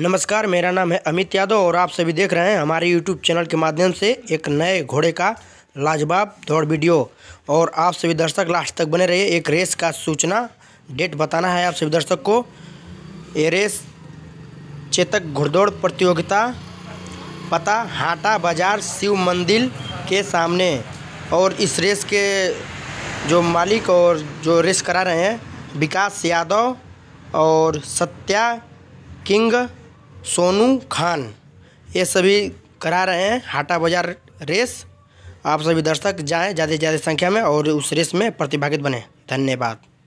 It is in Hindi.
नमस्कार मेरा नाम है अमित यादव और आप सभी देख रहे हैं हमारे यूट्यूब चैनल के माध्यम से एक नए घोड़े का लाजवाब दौड़ वीडियो और आप सभी दर्शक लास्ट तक बने रहिए एक रेस का सूचना डेट बताना है आप सभी दर्शक को ये रेस चेतक घुड़दौड़ प्रतियोगिता पता हाटा बाजार शिव मंदिर के सामने और इस रेस के जो मालिक और जो रेस करा रहे हैं विकास यादव और सत्या किंग सोनू खान ये सभी करा रहे हैं हाटा बाजार रेस आप सभी दर्शक जाएं ज़्यादा से ज़्यादा संख्या में और उस रेस में प्रतिभागित बने धन्यवाद